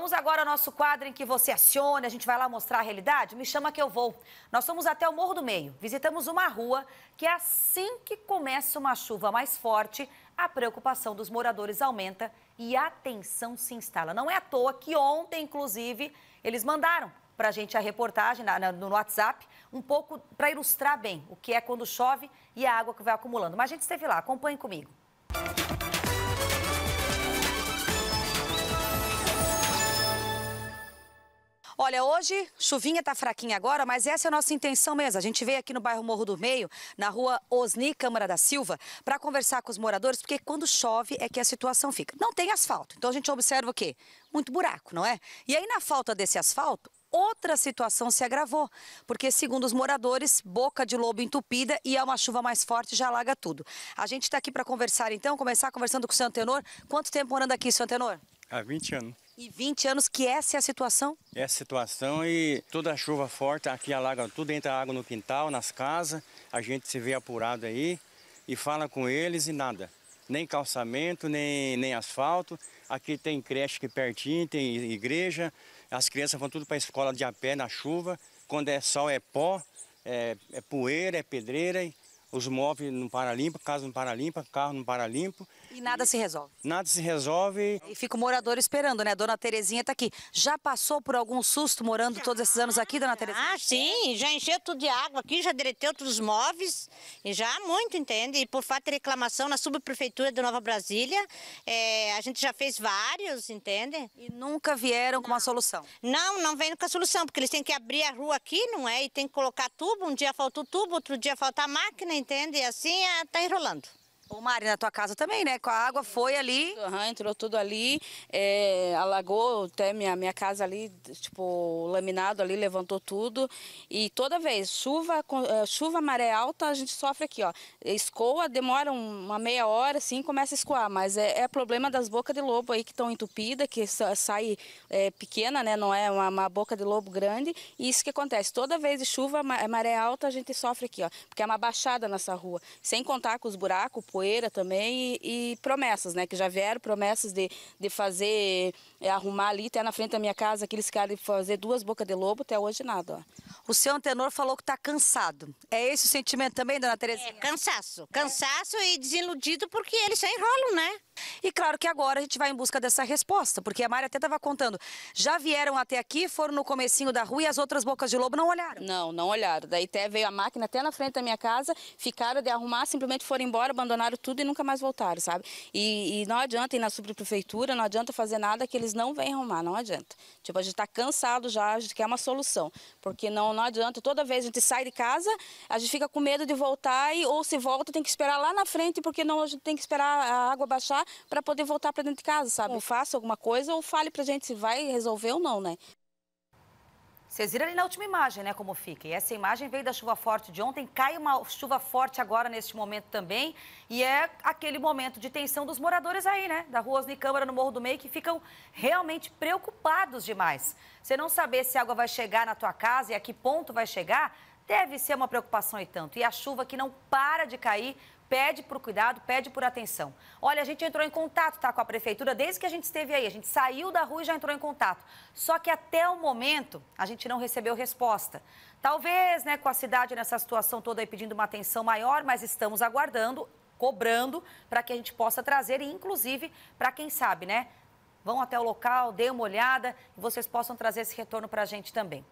Vamos agora ao nosso quadro em que você aciona, a gente vai lá mostrar a realidade. Me chama que eu vou. Nós fomos até o Morro do Meio, visitamos uma rua que é assim que começa uma chuva mais forte, a preocupação dos moradores aumenta e a tensão se instala. Não é à toa que ontem, inclusive, eles mandaram para a gente a reportagem no WhatsApp, um pouco para ilustrar bem o que é quando chove e a água que vai acumulando. Mas a gente esteve lá, acompanhe comigo. Música Olha, hoje, chuvinha tá fraquinha agora, mas essa é a nossa intenção mesmo. A gente veio aqui no bairro Morro do Meio, na rua Osni Câmara da Silva, para conversar com os moradores, porque quando chove é que a situação fica. Não tem asfalto, então a gente observa o quê? Muito buraco, não é? E aí, na falta desse asfalto, outra situação se agravou, porque, segundo os moradores, boca de lobo entupida e é uma chuva mais forte já alaga tudo. A gente está aqui para conversar, então, começar conversando com o seu Antenor. Quanto tempo morando aqui, seu Antenor? Há 20 anos. E 20 anos que essa é a situação? Essa é situação e toda a chuva forte, aqui alaga tudo, entra água no quintal, nas casas, a gente se vê apurado aí e fala com eles e nada. Nem calçamento, nem, nem asfalto. Aqui tem creche aqui pertinho, tem igreja. As crianças vão tudo para a escola de a pé na chuva. Quando é sol é pó, é, é poeira, é pedreira. Os móveis não paralimpa, casa não paralimpa, carro não para e nada se resolve. Nada se resolve. E fica o morador esperando, né? Dona Terezinha está aqui. Já passou por algum susto morando já, todos esses anos aqui, Dona Terezinha? Ah, sim. Já encheu tudo de água aqui, já derreteu todos os móveis. E já muito, entende? E por fato de reclamação na subprefeitura de Nova Brasília, é, a gente já fez vários, entende? E nunca vieram não. com uma solução? Não, não vem com a solução, porque eles têm que abrir a rua aqui, não é? E tem que colocar tubo. Um dia faltou tubo, outro dia falta máquina, entende? E assim está é, enrolando. Ô Mari, na tua casa também, né? Com a água é. foi ali. Aham, entrou tudo ali, é, alagou até minha, minha casa ali, tipo, laminado ali, levantou tudo. E toda vez, chuva, é, chuva, maré alta, a gente sofre aqui, ó. Escoa, demora uma meia hora, assim, começa a escoar. Mas é, é problema das bocas de lobo aí que estão entupidas, que sai é, pequena, né? Não é uma, uma, boca de lobo grande. E isso que acontece, toda vez de chuva, maré alta, a gente sofre aqui, ó. Porque é uma baixada nessa rua. Sem contar com os buracos, capoeira também e, e promessas, né? Que já vieram promessas de, de fazer, é, arrumar ali, até na frente da minha casa, aqueles caras de fazer duas bocas de lobo, até hoje nada, ó. O seu antenor falou que está cansado. É esse o sentimento também, dona Tereza? É, cansaço. É. Cansaço é. e desiludido porque eles só enrolam, né? E claro que agora a gente vai em busca dessa resposta, porque a Mari até estava contando. Já vieram até aqui, foram no comecinho da rua e as outras bocas de lobo não olharam? Não, não olharam. Daí até veio a máquina até na frente da minha casa, ficaram de arrumar, simplesmente foram embora, abandonaram tudo e nunca mais voltaram, sabe? E, e não adianta ir na subprefeitura, não adianta fazer nada que eles não vêm arrumar, não adianta. Tipo, a gente está cansado já, a gente quer uma solução, porque não, não adianta. Toda vez a gente sai de casa, a gente fica com medo de voltar e ou se volta tem que esperar lá na frente, porque não a gente tem que esperar a água baixar para poder voltar para dentro de casa, sabe? É. faça alguma coisa ou fale para a gente se vai resolver ou não, né? Vocês viram ali na última imagem, né, como fica. E essa imagem veio da chuva forte de ontem, cai uma chuva forte agora neste momento também. E é aquele momento de tensão dos moradores aí, né, da rua Osni Câmara, no Morro do Meio, que ficam realmente preocupados demais. Você não saber se a água vai chegar na tua casa e a que ponto vai chegar, deve ser uma preocupação e tanto. E a chuva que não para de cair pede por cuidado, pede por atenção. Olha, a gente entrou em contato, tá, com a prefeitura desde que a gente esteve aí. A gente saiu da rua e já entrou em contato. Só que até o momento a gente não recebeu resposta. Talvez, né, com a cidade nessa situação toda aí pedindo uma atenção maior, mas estamos aguardando, cobrando para que a gente possa trazer e inclusive para quem sabe, né? Vão até o local, dê uma olhada e vocês possam trazer esse retorno para a gente também.